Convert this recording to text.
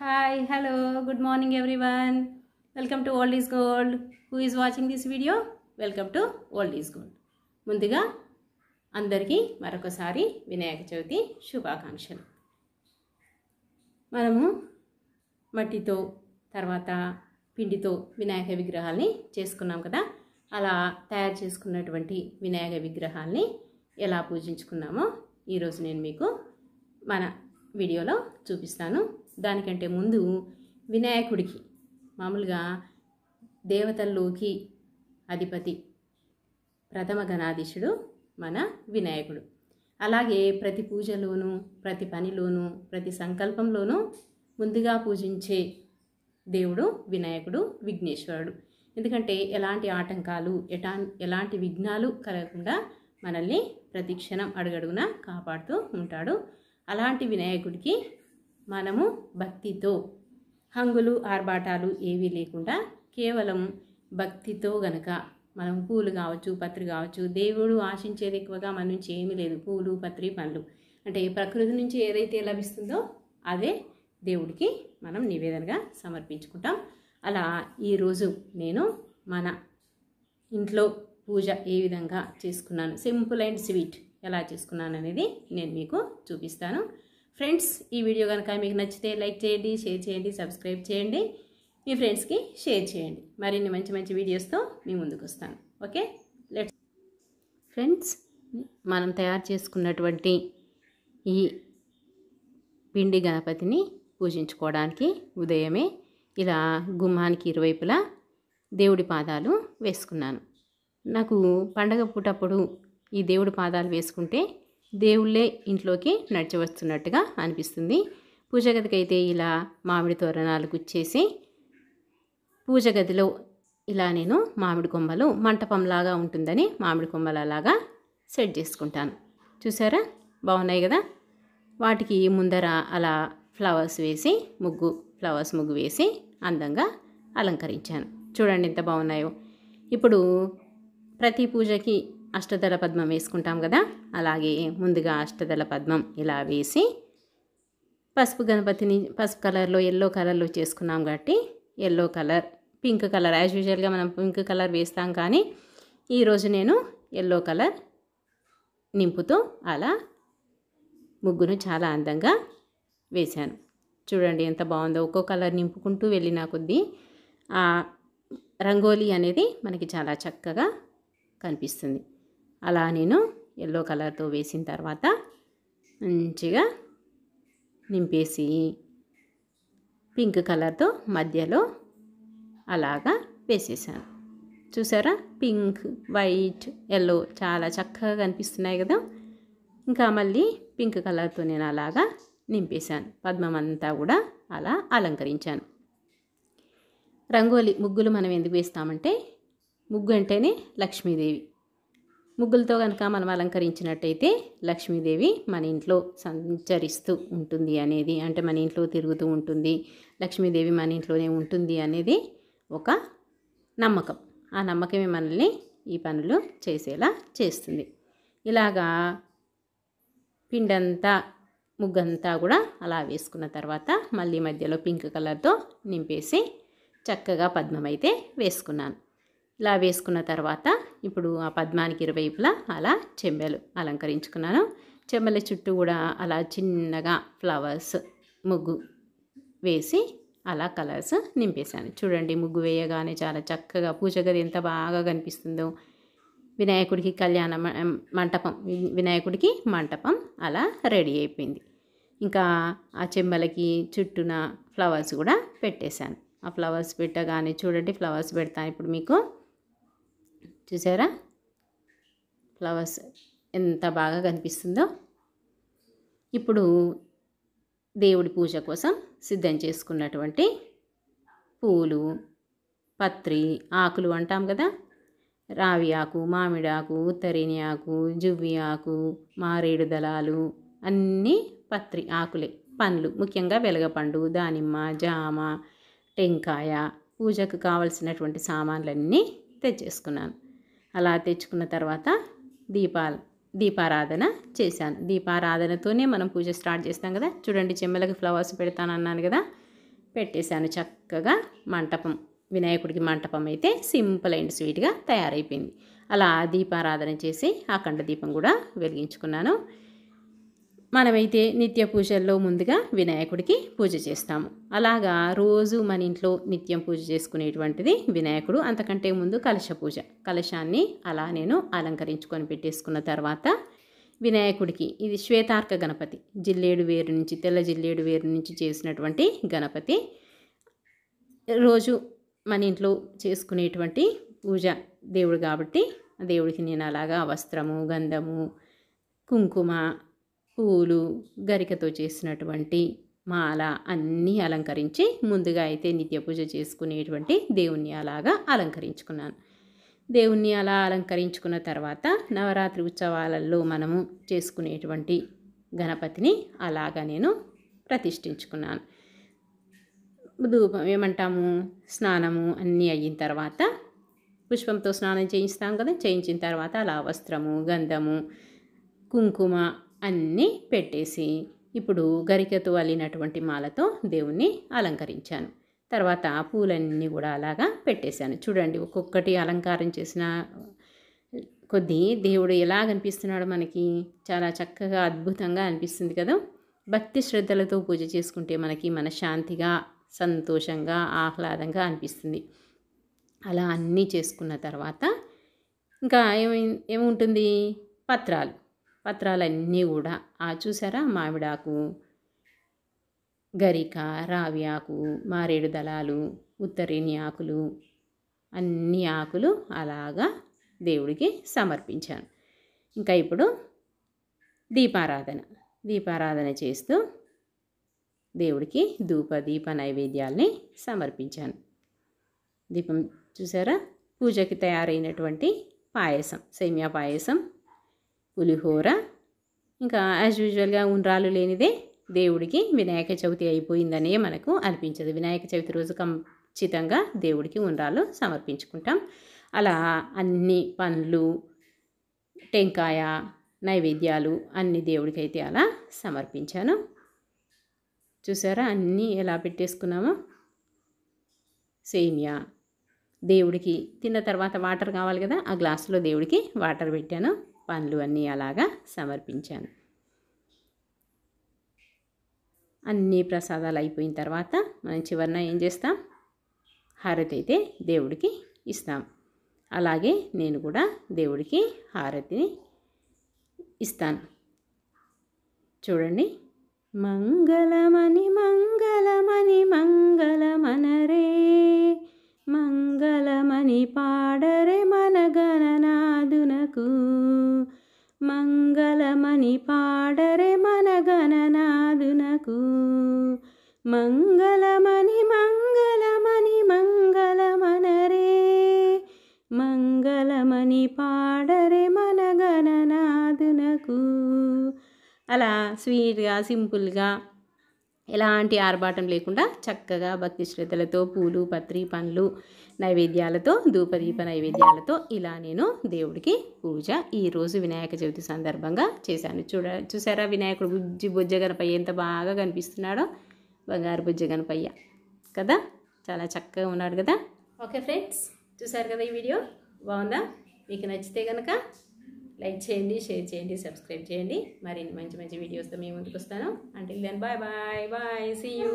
hi hello good morning everyone welcome to old is gold who is watching this video welcome to old is gold ముందుగా అందరికీ మరొకసారి వినాయక చవితి శుభాకాంక్షలు మనము మట్టితో తర్వాత పిండితో వినాయక విగ్రహాల్ని చేసుకున్నాం కదా అలా తయారు చేసుకున్నటువంటి వినాయక విగ్రహాల్ని ఎలా పూజించుకున్నామో ఈరోజు నేను మీకు మన వీడియోలో చూపిస్తాను దానికంటే ముందు వినాయకుడికి మామూలుగా దేవతల్లోకి అధిపతి ప్రథమ గణాధీశుడు మన వినాయకుడు అలాగే ప్రతి పూజలోనూ ప్రతి పనిలోనూ ప్రతి సంకల్పంలోనూ ముందుగా పూజించే దేవుడు వినాయకుడు విఘ్నేశ్వరుడు ఎందుకంటే ఎలాంటి ఆటంకాలు ఎటా ఎలాంటి విఘ్నాలు కలగకుండా మనల్ని ప్రతిక్షణం అడుగడుగునా కాపాడుతూ ఉంటాడు అలాంటి వినాయకుడికి మనము భక్తితో హంగులు ఆర్భాటాలు ఏవీ లేకుండా కేవలం భక్తితో గనక మనం పూలు కావచ్చు పత్రి కావచ్చు దేవుడు ఆశించేది ఎక్కువగా మన నుంచి ఏమీ లేదు పూలు పత్రి పండ్లు అంటే ప్రకృతి నుంచి ఏదైతే లభిస్తుందో అదే దేవుడికి మనం నివేదనగా సమర్పించుకుంటాం అలా ఈరోజు నేను మన ఇంట్లో పూజ ఏ విధంగా చేసుకున్నాను సింపుల్ అండ్ స్వీట్ ఎలా చేసుకున్నాను అనేది నేను మీకు చూపిస్తాను ఫ్రెండ్స్ ఈ వీడియో కనుక మీకు నచ్చితే లైక్ చేయండి షేర్ చేయండి సబ్స్క్రైబ్ చేయండి మీ ఫ్రెండ్స్కి షేర్ చేయండి మరిన్ని మంచి మంచి వీడియోస్తో మీ ముందుకు వస్తాను ఓకే లెట్స్ ఫ్రెండ్స్ మనం తయారు చేసుకున్నటువంటి ఈ పిండి గణపతిని పూజించుకోవడానికి ఉదయమే ఇలా గుమ్మానికి ఇరువైపులా దేవుడి పాదాలు వేసుకున్నాను నాకు పండగ పూటప్పుడు ఈ దేవుడి పాదాలు వేసుకుంటే దేవుళ్ళే ఇంట్లోకి నడిచి వస్తున్నట్టుగా అనిపిస్తుంది పూజ గదికైతే ఇలా మామిడి తోరణాలు గుచ్చేసి పూజ గదిలో ఇలా నేను మామిడి కొమ్మలు మంటపంలాగా ఉంటుందని మామిడి కొమ్మలలాగా సెట్ చేసుకుంటాను చూసారా బాగున్నాయి కదా వాటికి ముందర అలా ఫ్లవర్స్ వేసి ముగ్గు ఫ్లవర్స్ ముగ్గు వేసి అందంగా అలంకరించాను చూడండి ఎంత బాగున్నాయో ఇప్పుడు ప్రతి పూజకి అష్టదళ పద్మం వేసుకుంటాం కదా అలాగే ముందుగా అష్టదళ పద్మం ఇలా వేసి పసుపు గణపతిని పసుపు కలర్లో ఎల్లో కలర్లో చేసుకున్నాం కాబట్టి yellow colour pink colour as యూజువల్గా మనం పింక్ కలర్ వేస్తాం కానీ ఈరోజు నేను ఎల్లో కలర్ నింపుతూ అలా ముగ్గును చాలా అందంగా వేశాను చూడండి ఎంత బాగుందో ఒక్కో కలర్ నింపుకుంటూ వెళ్ళిన కొద్దీ రంగోలీ అనేది మనకి చాలా చక్కగా కనిపిస్తుంది అలా నేను ఎల్లో కలర్తో వేసిన తర్వాత మంచిగా నింపేసి పింక్ కలర్తో మధ్యలో అలాగా వేసేసాను చూసారా పింక్ వైట్ ఎల్లో చాలా చక్కగా కనిపిస్తున్నాయి కదా ఇంకా మళ్ళీ పింక్ కలర్తో నేను అలాగా నింపేశాను పద్మమంతా కూడా అలా అలంకరించాను రంగోలి ముగ్గులు మనం ఎందుకు వేస్తామంటే ముగ్గు అంటేనే లక్ష్మీదేవి ముగ్గులతో కనుక మనం అలంకరించినట్టయితే లక్ష్మీదేవి మన ఇంట్లో సంచరిస్తూ ఉంటుంది అనేది అంటే మన ఇంట్లో తిరుగుతూ ఉంటుంది లక్ష్మీదేవి మన ఇంట్లోనే ఉంటుంది అనేది ఒక నమ్మకం ఆ నమ్మకమే మనల్ని ఈ పనులు చేసేలా చేస్తుంది ఇలాగా పిండంతా ముగ్గంతా కూడా అలా వేసుకున్న తర్వాత మళ్ళీ మధ్యలో పింక్ కలర్తో నింపేసి చక్కగా పద్మం అయితే వేసుకున్నాను ఇలా వేసుకున్న తర్వాత ఇప్పుడు ఆ పద్మానికి ఇరువైపులా అలా చెంబెలు అలంకరించుకున్నాను చెంబెల చుట్టూ కూడా అలా చిన్నగా ఫ్లవర్స్ ముగ్గు వేసి అలా కలర్స్ నింపేశాను చూడండి ముగ్గు వేయగానే చాలా చక్కగా పూజ గది ఎంత బాగా కనిపిస్తుందో వినాయకుడికి కళ్యాణ మంటపం వినాయకుడికి మంటపం అలా రెడీ అయిపోయింది ఇంకా ఆ చెంబలకి చుట్టూన ఫ్లవర్స్ కూడా పెట్టేశాను ఆ ఫ్లవర్స్ పెట్టగానే చూడండి ఫ్లవర్స్ పెడతాను ఇప్పుడు మీకు చూసారా ఫ్లవర్స్ ఎంత బాగా కనిపిస్తుందో ఇప్పుడు దేవుడి పూజ కోసం సిద్ధం చేసుకున్నటువంటి పూలు పత్రి ఆకులు అంటాం కదా రావి ఆకు మామిడి ఆకు తరిని ఆకు జువ్వి ఆకు మారేడు దళాలు అన్నీ పత్రి ఆకులే పండ్లు ముఖ్యంగా వెలగపండు దానిమ్మ జామ టెంకాయ పూజకు కావలసినటువంటి సామాన్లన్నీ తెచ్చేసుకున్నాను అలా తెచ్చుకున్న తర్వాత దీపాలు దీపారాధన చేశాను దీపారాధనతోనే మనం పూజ స్టార్ట్ చేస్తాం కదా చూడండి చెమ్మలకి ఫ్లవర్స్ పెడతానన్నాను కదా పెట్టేశాను చక్కగా మంటపం వినాయకుడికి మంటపం అయితే సింపుల్ అండ్ స్వీట్గా తయారైపోయింది అలా దీపారాధన చేసి అఖండ దీపం కూడా వెలిగించుకున్నాను మనమైతే నిత్య పూజల్లో ముందుగా వినాయకుడికి పూజ చేస్తాము అలాగా రోజు మన ఇంట్లో నిత్యం పూజ చేసుకునేటువంటిది వినాయకుడు అంతకంటే ముందు కలశ పూజ కలశాన్ని అలా నేను అలంకరించుకొని పెట్టేసుకున్న తర్వాత వినాయకుడికి ఇది శ్వేతార్క గణపతి జిల్లేడు వేరు నుంచి తెల్ల జిల్లేడు వేరు నుంచి చేసినటువంటి గణపతి రోజు మన ఇంట్లో చేసుకునేటువంటి పూజ దేవుడు కాబట్టి దేవుడికి నేను అలాగా వస్త్రము గంధము కుంకుమ పూలు గరికతో చేసినటువంటి మాల అన్నీ అలంకరించి ముందుగా అయితే నిత్య పూజ చేసుకునేటువంటి దేవుణ్ణి అలాగా అలంకరించుకున్నాను దేవుణ్ణి అలా అలంకరించుకున్న తర్వాత నవరాత్రి ఉత్సవాలలో మనము చేసుకునేటువంటి గణపతిని అలాగా నేను ప్రతిష్ఠించుకున్నాను ధూపం ఏమంటాము స్నానము అన్నీ అయిన తర్వాత పుష్పంతో స్నానం చేయిస్తాం కదా చేయించిన తర్వాత అలా వస్త్రము గంధము కుంకుమ అన్నీ పెట్టేసి ఇప్పుడు గరికతో అల్లినటువంటి మాలతో దేవుణ్ణి అలంకరించాను తర్వాత పూలన్నీ కూడా అలాగా పెట్టేశాను చూడండి ఒక్కొక్కటి అలంకారం చేసిన కొద్దీ దేవుడు ఎలా కనిపిస్తున్నాడు మనకి చాలా చక్కగా అద్భుతంగా అనిపిస్తుంది కదా భక్తి శ్రద్ధలతో పూజ చేసుకుంటే మనకి మన శాంతిగా సంతోషంగా ఆహ్లాదంగా అనిపిస్తుంది అలా అన్నీ చేసుకున్న తర్వాత ఇంకా ఏమై ఏముంటుంది పత్రాలు పత్రాలన్నీ కూడా ఆ చూసారా మామిడాకు గరిక రావి ఆకు మారేడు దళాలు ఉత్తరేణి ఆకులు అన్ని ఆకులు అలాగా దేవుడికి సమర్పించాను ఇంకా ఇప్పుడు దీపారాధన దీపారాధన చేస్తూ దేవుడికి ధూప దీప నైవేద్యాల్ని సమర్పించాను దీపం చూసారా పూజకి తయారైనటువంటి పాయసం సేమియా పాయసం పులిహోర ఇంకా యాజ్ యూజువల్గా ఉండ్రాలు లేనిదే దేవుడికి వినాయక చవితి అయిపోయిందనే మనకు అనిపించదు వినాయక చవితి రోజు ఖచ్చితంగా దేవుడికి ఉండ్రాలు సమర్పించుకుంటాం అలా అన్ని పండ్లు టెంకాయ నైవేద్యాలు అన్ని దేవుడికైతే అలా సమర్పించాను చూసారా అన్నీ ఎలా పెట్టేసుకున్నామో సేమియా దేవుడికి తిన్న తర్వాత వాటర్ కావాలి కదా ఆ గ్లాసులో దేవుడికి వాటర్ పెట్టాను పండ్లు అన్నీ అలాగా సమర్పించాను అన్ని ప్రసాదాలు అయిపోయిన తర్వాత మనం చివరిన ఏం చేస్తాం హారతి అయితే దేవుడికి ఇస్తాం అలాగే నేను కూడా దేవుడికి హారతిని ఇస్తాను చూడండి మంగళమణి మంగళమణి మంగళమనరే మంగళమణి పాడరే మన గణనా మనకు మంగళమణి పాడరే మన గణనాదునకు మంగళమణి మంగళమణి మంగళమనరే మంగళమణి పాడరే మన గణనాదునకు అలా స్వీట్గా సింపుల్గా ఎలాంటి ఆర్భాటం లేకుండా చక్కగా భక్తి శ్రద్ధలతో పూలు పత్రి పండ్లు నైవేద్యాలతో ధూపదీప నైవేద్యాలతో ఇలా నేను దేవుడికి పూజ ఈరోజు వినాయక చవితి సందర్భంగా చేశాను చూడ చూసారా వినాయకుడు బుజ్జి బుజ్జ గణపయ్య ఎంత బాగా కనిపిస్తున్నాడో బంగారు బుజ్జ గణపయ్య కదా చాలా చక్కగా ఉన్నాడు కదా ఓకే ఫ్రెండ్స్ చూసారు కదా ఈ వీడియో బాగుందా మీకు నచ్చితే కనుక లైక్ చేయండి షేర్ చేయండి సబ్స్క్రైబ్ చేయండి మరిన్ని మంచి మంచి వీడియోస్తో మేము ముందుకు వస్తాను అంటే then bye bye bye see you